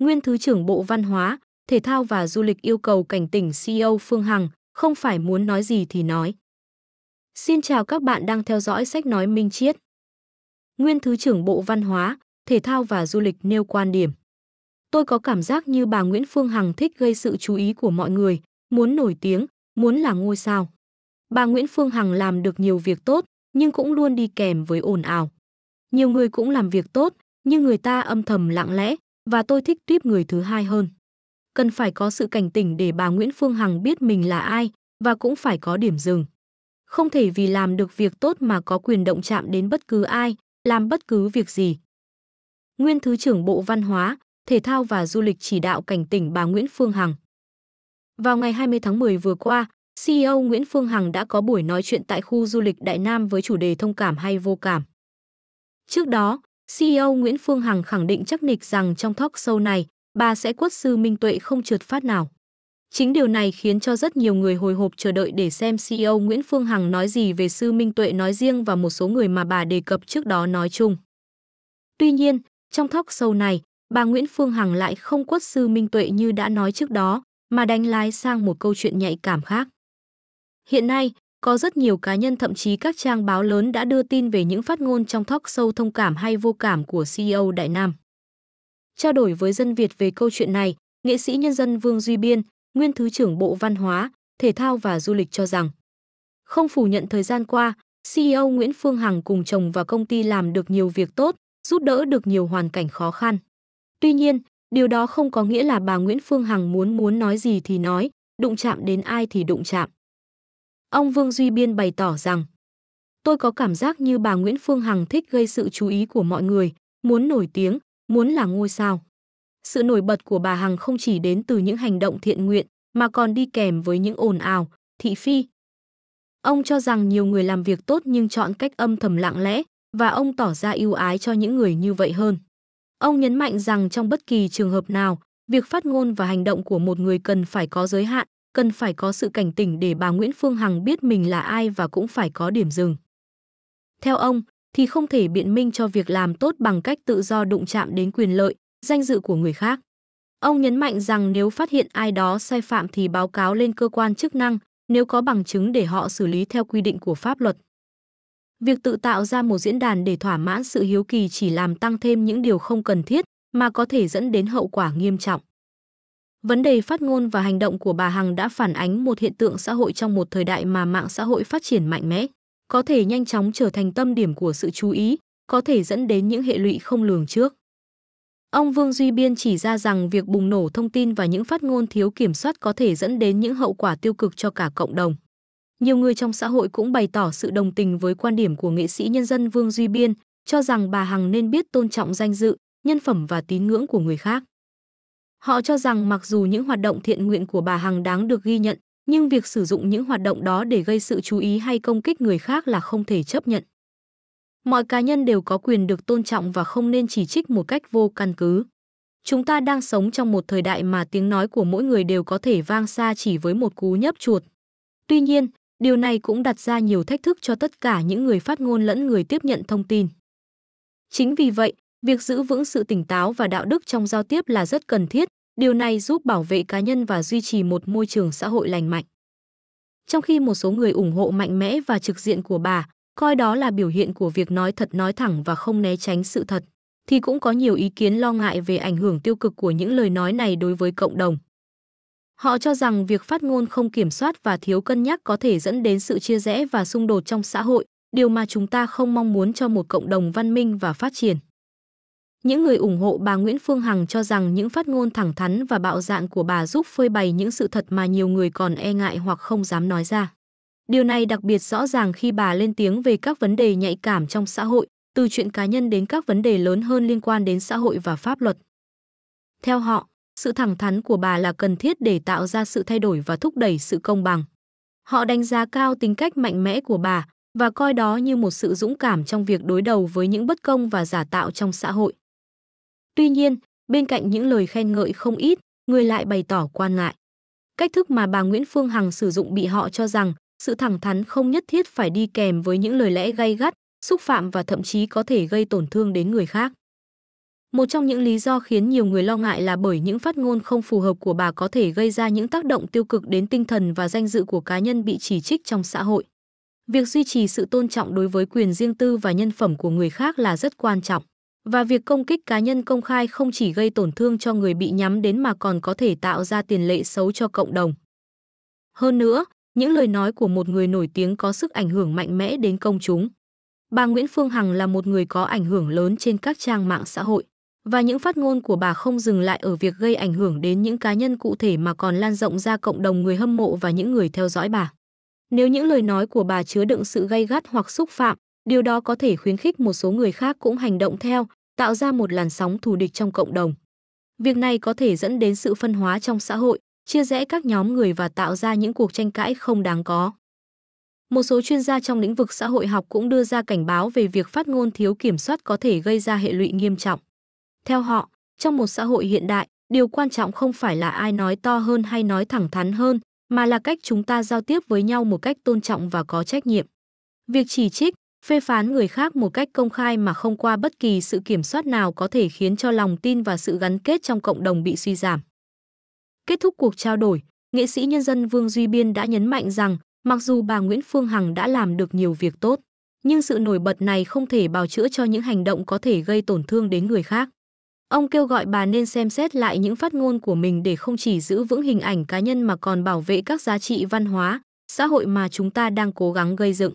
nguyên Thứ trưởng Bộ Văn hóa, Thể thao và Du lịch yêu cầu cảnh tỉnh CEO Phương Hằng, không phải muốn nói gì thì nói. Xin chào các bạn đang theo dõi sách nói Minh Chiết. Nguyên Thứ trưởng Bộ Văn hóa, Thể thao và Du lịch nêu quan điểm. Tôi có cảm giác như bà Nguyễn Phương Hằng thích gây sự chú ý của mọi người, muốn nổi tiếng, muốn là ngôi sao. Bà Nguyễn Phương Hằng làm được nhiều việc tốt, nhưng cũng luôn đi kèm với ồn ào. Nhiều người cũng làm việc tốt, nhưng người ta âm thầm lặng lẽ, và tôi thích tuyếp người thứ hai hơn. Cần phải có sự cảnh tỉnh để bà Nguyễn Phương Hằng biết mình là ai và cũng phải có điểm dừng. Không thể vì làm được việc tốt mà có quyền động chạm đến bất cứ ai, làm bất cứ việc gì. Nguyên Thứ trưởng Bộ Văn hóa, Thể thao và Du lịch chỉ đạo cảnh tỉnh bà Nguyễn Phương Hằng. Vào ngày 20 tháng 10 vừa qua, CEO Nguyễn Phương Hằng đã có buổi nói chuyện tại khu du lịch Đại Nam với chủ đề thông cảm hay vô cảm. Trước đó, CEO Nguyễn Phương Hằng khẳng định chắc nịch rằng trong talk show này, bà sẽ quất sư Minh Tuệ không trượt phát nào. Chính điều này khiến cho rất nhiều người hồi hộp chờ đợi để xem CEO Nguyễn Phương Hằng nói gì về sư Minh Tuệ nói riêng và một số người mà bà đề cập trước đó nói chung. Tuy nhiên, trong talk show này, bà Nguyễn Phương Hằng lại không quất sư Minh Tuệ như đã nói trước đó, mà đánh lái sang một câu chuyện nhạy cảm khác. Hiện nay, có rất nhiều cá nhân thậm chí các trang báo lớn đã đưa tin về những phát ngôn trong thóc sâu thông cảm hay vô cảm của CEO Đại Nam. Trao đổi với dân Việt về câu chuyện này, nghệ sĩ nhân dân Vương Duy Biên, nguyên Thứ trưởng Bộ Văn hóa, Thể thao và Du lịch cho rằng, không phủ nhận thời gian qua, CEO Nguyễn Phương Hằng cùng chồng và công ty làm được nhiều việc tốt, giúp đỡ được nhiều hoàn cảnh khó khăn. Tuy nhiên, điều đó không có nghĩa là bà Nguyễn Phương Hằng muốn muốn nói gì thì nói, đụng chạm đến ai thì đụng chạm. Ông Vương Duy Biên bày tỏ rằng Tôi có cảm giác như bà Nguyễn Phương Hằng thích gây sự chú ý của mọi người, muốn nổi tiếng, muốn là ngôi sao. Sự nổi bật của bà Hằng không chỉ đến từ những hành động thiện nguyện mà còn đi kèm với những ồn ào, thị phi. Ông cho rằng nhiều người làm việc tốt nhưng chọn cách âm thầm lặng lẽ và ông tỏ ra yêu ái cho những người như vậy hơn. Ông nhấn mạnh rằng trong bất kỳ trường hợp nào, việc phát ngôn và hành động của một người cần phải có giới hạn cần phải có sự cảnh tỉnh để bà Nguyễn Phương Hằng biết mình là ai và cũng phải có điểm dừng. Theo ông, thì không thể biện minh cho việc làm tốt bằng cách tự do đụng chạm đến quyền lợi, danh dự của người khác. Ông nhấn mạnh rằng nếu phát hiện ai đó sai phạm thì báo cáo lên cơ quan chức năng, nếu có bằng chứng để họ xử lý theo quy định của pháp luật. Việc tự tạo ra một diễn đàn để thỏa mãn sự hiếu kỳ chỉ làm tăng thêm những điều không cần thiết mà có thể dẫn đến hậu quả nghiêm trọng. Vấn đề phát ngôn và hành động của bà Hằng đã phản ánh một hiện tượng xã hội trong một thời đại mà mạng xã hội phát triển mạnh mẽ, có thể nhanh chóng trở thành tâm điểm của sự chú ý, có thể dẫn đến những hệ lụy không lường trước. Ông Vương Duy Biên chỉ ra rằng việc bùng nổ thông tin và những phát ngôn thiếu kiểm soát có thể dẫn đến những hậu quả tiêu cực cho cả cộng đồng. Nhiều người trong xã hội cũng bày tỏ sự đồng tình với quan điểm của nghệ sĩ nhân dân Vương Duy Biên, cho rằng bà Hằng nên biết tôn trọng danh dự, nhân phẩm và tín ngưỡng của người khác. Họ cho rằng mặc dù những hoạt động thiện nguyện của bà Hằng đáng được ghi nhận, nhưng việc sử dụng những hoạt động đó để gây sự chú ý hay công kích người khác là không thể chấp nhận. Mọi cá nhân đều có quyền được tôn trọng và không nên chỉ trích một cách vô căn cứ. Chúng ta đang sống trong một thời đại mà tiếng nói của mỗi người đều có thể vang xa chỉ với một cú nhấp chuột. Tuy nhiên, điều này cũng đặt ra nhiều thách thức cho tất cả những người phát ngôn lẫn người tiếp nhận thông tin. Chính vì vậy, Việc giữ vững sự tỉnh táo và đạo đức trong giao tiếp là rất cần thiết, điều này giúp bảo vệ cá nhân và duy trì một môi trường xã hội lành mạnh. Trong khi một số người ủng hộ mạnh mẽ và trực diện của bà, coi đó là biểu hiện của việc nói thật nói thẳng và không né tránh sự thật, thì cũng có nhiều ý kiến lo ngại về ảnh hưởng tiêu cực của những lời nói này đối với cộng đồng. Họ cho rằng việc phát ngôn không kiểm soát và thiếu cân nhắc có thể dẫn đến sự chia rẽ và xung đột trong xã hội, điều mà chúng ta không mong muốn cho một cộng đồng văn minh và phát triển. Những người ủng hộ bà Nguyễn Phương Hằng cho rằng những phát ngôn thẳng thắn và bạo dạn của bà giúp phơi bày những sự thật mà nhiều người còn e ngại hoặc không dám nói ra. Điều này đặc biệt rõ ràng khi bà lên tiếng về các vấn đề nhạy cảm trong xã hội, từ chuyện cá nhân đến các vấn đề lớn hơn liên quan đến xã hội và pháp luật. Theo họ, sự thẳng thắn của bà là cần thiết để tạo ra sự thay đổi và thúc đẩy sự công bằng. Họ đánh giá cao tính cách mạnh mẽ của bà và coi đó như một sự dũng cảm trong việc đối đầu với những bất công và giả tạo trong xã hội. Tuy nhiên, bên cạnh những lời khen ngợi không ít, người lại bày tỏ quan ngại. Cách thức mà bà Nguyễn Phương Hằng sử dụng bị họ cho rằng sự thẳng thắn không nhất thiết phải đi kèm với những lời lẽ gay gắt, xúc phạm và thậm chí có thể gây tổn thương đến người khác. Một trong những lý do khiến nhiều người lo ngại là bởi những phát ngôn không phù hợp của bà có thể gây ra những tác động tiêu cực đến tinh thần và danh dự của cá nhân bị chỉ trích trong xã hội. Việc duy trì sự tôn trọng đối với quyền riêng tư và nhân phẩm của người khác là rất quan trọng. Và việc công kích cá nhân công khai không chỉ gây tổn thương cho người bị nhắm đến mà còn có thể tạo ra tiền lệ xấu cho cộng đồng. Hơn nữa, những lời nói của một người nổi tiếng có sức ảnh hưởng mạnh mẽ đến công chúng. Bà Nguyễn Phương Hằng là một người có ảnh hưởng lớn trên các trang mạng xã hội và những phát ngôn của bà không dừng lại ở việc gây ảnh hưởng đến những cá nhân cụ thể mà còn lan rộng ra cộng đồng người hâm mộ và những người theo dõi bà. Nếu những lời nói của bà chứa đựng sự gay gắt hoặc xúc phạm, điều đó có thể khuyến khích một số người khác cũng hành động theo, tạo ra một làn sóng thù địch trong cộng đồng. Việc này có thể dẫn đến sự phân hóa trong xã hội, chia rẽ các nhóm người và tạo ra những cuộc tranh cãi không đáng có. Một số chuyên gia trong lĩnh vực xã hội học cũng đưa ra cảnh báo về việc phát ngôn thiếu kiểm soát có thể gây ra hệ lụy nghiêm trọng. Theo họ, trong một xã hội hiện đại, điều quan trọng không phải là ai nói to hơn hay nói thẳng thắn hơn, mà là cách chúng ta giao tiếp với nhau một cách tôn trọng và có trách nhiệm. Việc chỉ trích, phê phán người khác một cách công khai mà không qua bất kỳ sự kiểm soát nào có thể khiến cho lòng tin và sự gắn kết trong cộng đồng bị suy giảm. Kết thúc cuộc trao đổi, nghệ sĩ nhân dân Vương Duy Biên đã nhấn mạnh rằng mặc dù bà Nguyễn Phương Hằng đã làm được nhiều việc tốt, nhưng sự nổi bật này không thể bào chữa cho những hành động có thể gây tổn thương đến người khác. Ông kêu gọi bà nên xem xét lại những phát ngôn của mình để không chỉ giữ vững hình ảnh cá nhân mà còn bảo vệ các giá trị văn hóa, xã hội mà chúng ta đang cố gắng gây dựng.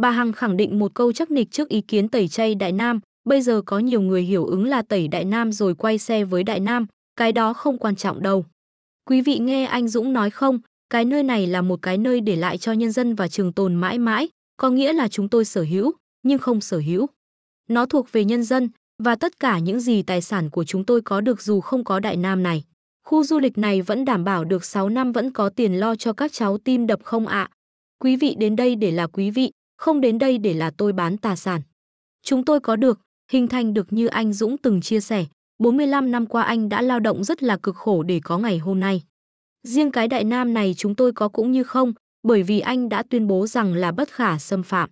Bà Hằng khẳng định một câu chắc nịch trước ý kiến tẩy chay Đại Nam, bây giờ có nhiều người hiểu ứng là tẩy Đại Nam rồi quay xe với Đại Nam, cái đó không quan trọng đâu. Quý vị nghe anh Dũng nói không, cái nơi này là một cái nơi để lại cho nhân dân và trường tồn mãi mãi, có nghĩa là chúng tôi sở hữu, nhưng không sở hữu. Nó thuộc về nhân dân, và tất cả những gì tài sản của chúng tôi có được dù không có Đại Nam này. Khu du lịch này vẫn đảm bảo được 6 năm vẫn có tiền lo cho các cháu tim đập không ạ. À. Quý vị đến đây để là quý vị, không đến đây để là tôi bán tài sản. Chúng tôi có được, hình thành được như anh Dũng từng chia sẻ, 45 năm qua anh đã lao động rất là cực khổ để có ngày hôm nay. Riêng cái Đại Nam này chúng tôi có cũng như không, bởi vì anh đã tuyên bố rằng là bất khả xâm phạm.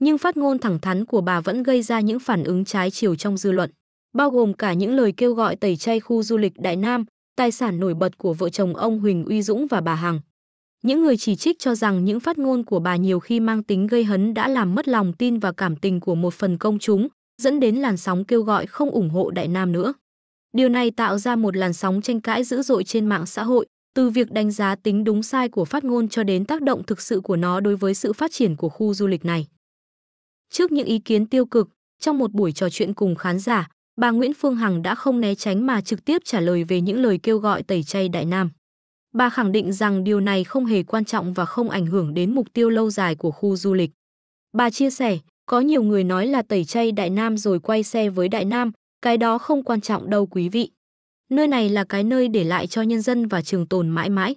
Nhưng phát ngôn thẳng thắn của bà vẫn gây ra những phản ứng trái chiều trong dư luận, bao gồm cả những lời kêu gọi tẩy chay khu du lịch Đại Nam, tài sản nổi bật của vợ chồng ông Huỳnh Uy Dũng và bà Hằng. Những người chỉ trích cho rằng những phát ngôn của bà nhiều khi mang tính gây hấn đã làm mất lòng tin và cảm tình của một phần công chúng, dẫn đến làn sóng kêu gọi không ủng hộ Đại Nam nữa. Điều này tạo ra một làn sóng tranh cãi dữ dội trên mạng xã hội, từ việc đánh giá tính đúng sai của phát ngôn cho đến tác động thực sự của nó đối với sự phát triển của khu du lịch này. Trước những ý kiến tiêu cực, trong một buổi trò chuyện cùng khán giả, bà Nguyễn Phương Hằng đã không né tránh mà trực tiếp trả lời về những lời kêu gọi tẩy chay Đại Nam. Bà khẳng định rằng điều này không hề quan trọng và không ảnh hưởng đến mục tiêu lâu dài của khu du lịch. Bà chia sẻ, có nhiều người nói là tẩy chay Đại Nam rồi quay xe với Đại Nam, cái đó không quan trọng đâu quý vị. Nơi này là cái nơi để lại cho nhân dân và trường tồn mãi mãi.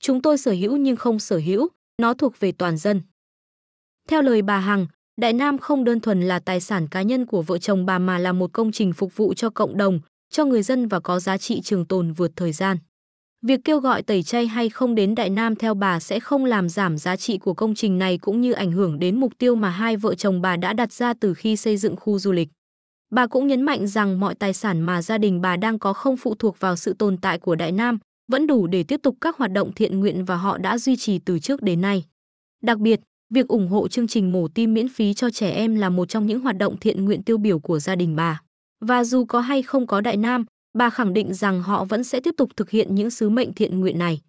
Chúng tôi sở hữu nhưng không sở hữu, nó thuộc về toàn dân. Theo lời bà Hằng, Đại Nam không đơn thuần là tài sản cá nhân của vợ chồng bà mà là một công trình phục vụ cho cộng đồng, cho người dân và có giá trị trường tồn vượt thời gian. Việc kêu gọi tẩy chay hay không đến Đại Nam theo bà sẽ không làm giảm giá trị của công trình này cũng như ảnh hưởng đến mục tiêu mà hai vợ chồng bà đã đặt ra từ khi xây dựng khu du lịch. Bà cũng nhấn mạnh rằng mọi tài sản mà gia đình bà đang có không phụ thuộc vào sự tồn tại của Đại Nam, vẫn đủ để tiếp tục các hoạt động thiện nguyện và họ đã duy trì từ trước đến nay. Đặc biệt, việc ủng hộ chương trình mổ tim miễn phí cho trẻ em là một trong những hoạt động thiện nguyện tiêu biểu của gia đình bà. Và dù có hay không có Đại Nam, bà khẳng định rằng họ vẫn sẽ tiếp tục thực hiện những sứ mệnh thiện nguyện này.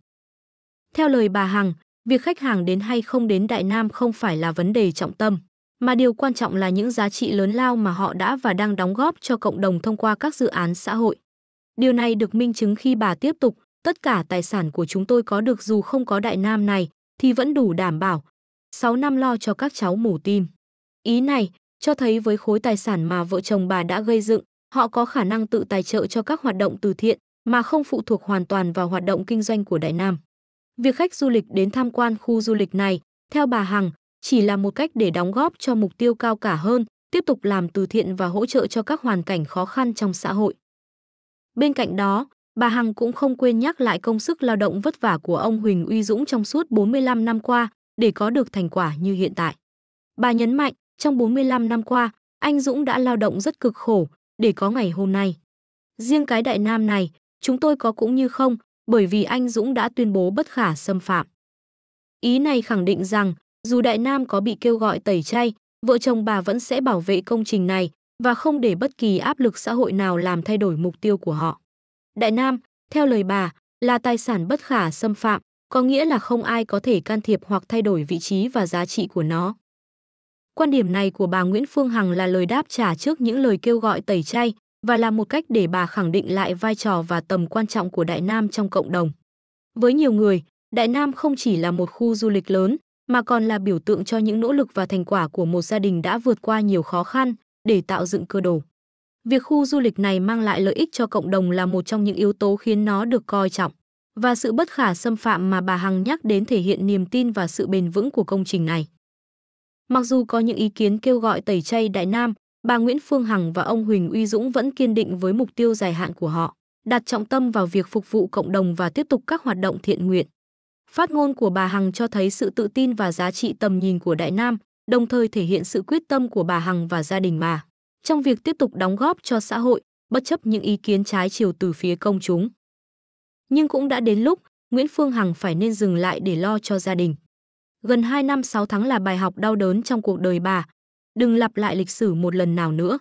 Theo lời bà Hằng, việc khách hàng đến hay không đến Đại Nam không phải là vấn đề trọng tâm, mà điều quan trọng là những giá trị lớn lao mà họ đã và đang đóng góp cho cộng đồng thông qua các dự án xã hội. Điều này được minh chứng khi bà tiếp tục, tất cả tài sản của chúng tôi có được dù không có Đại Nam này thì vẫn đủ đảm bảo 6 năm lo cho các cháu mổ tim. Ý này cho thấy với khối tài sản mà vợ chồng bà đã gây dựng, họ có khả năng tự tài trợ cho các hoạt động từ thiện mà không phụ thuộc hoàn toàn vào hoạt động kinh doanh của Đại Nam. Việc khách du lịch đến tham quan khu du lịch này, theo bà Hằng, chỉ là một cách để đóng góp cho mục tiêu cao cả hơn, tiếp tục làm từ thiện và hỗ trợ cho các hoàn cảnh khó khăn trong xã hội. Bên cạnh đó, bà Hằng cũng không quên nhắc lại công sức lao động vất vả của ông Huỳnh Uy Dũng trong suốt 45 năm qua để có được thành quả như hiện tại. Bà nhấn mạnh, trong 45 năm qua, anh Dũng đã lao động rất cực khổ, để có ngày hôm nay. Riêng cái Đại Nam này, chúng tôi có cũng như không, bởi vì anh Dũng đã tuyên bố bất khả xâm phạm. Ý này khẳng định rằng, dù Đại Nam có bị kêu gọi tẩy chay, vợ chồng bà vẫn sẽ bảo vệ công trình này và không để bất kỳ áp lực xã hội nào làm thay đổi mục tiêu của họ. Đại Nam, theo lời bà, là tài sản bất khả xâm phạm, có nghĩa là không ai có thể can thiệp hoặc thay đổi vị trí và giá trị của nó. Quan điểm này của bà Nguyễn Phương Hằng là lời đáp trả trước những lời kêu gọi tẩy chay và là một cách để bà khẳng định lại vai trò và tầm quan trọng của Đại Nam trong cộng đồng. Với nhiều người, Đại Nam không chỉ là một khu du lịch lớn mà còn là biểu tượng cho những nỗ lực và thành quả của một gia đình đã vượt qua nhiều khó khăn để tạo dựng cơ đồ. Việc khu du lịch này mang lại lợi ích cho cộng đồng là một trong những yếu tố khiến nó được coi trọng và sự bất khả xâm phạm mà bà Hằng nhắc đến thể hiện niềm tin và sự bền vững của công trình này. Mặc dù có những ý kiến kêu gọi tẩy chay Đại Nam, bà Nguyễn Phương Hằng và ông Huỳnh Uy Dũng vẫn kiên định với mục tiêu dài hạn của họ, đặt trọng tâm vào việc phục vụ cộng đồng và tiếp tục các hoạt động thiện nguyện. Phát ngôn của bà Hằng cho thấy sự tự tin và giá trị tầm nhìn của Đại Nam, đồng thời thể hiện sự quyết tâm của bà Hằng và gia đình bà trong việc tiếp tục đóng góp cho xã hội, bất chấp những ý kiến trái chiều từ phía công chúng. Nhưng cũng đã đến lúc Nguyễn Phương Hằng phải nên dừng lại để lo cho gia đình. Gần 2 năm 6 tháng là bài học đau đớn trong cuộc đời bà. Đừng lặp lại lịch sử một lần nào nữa.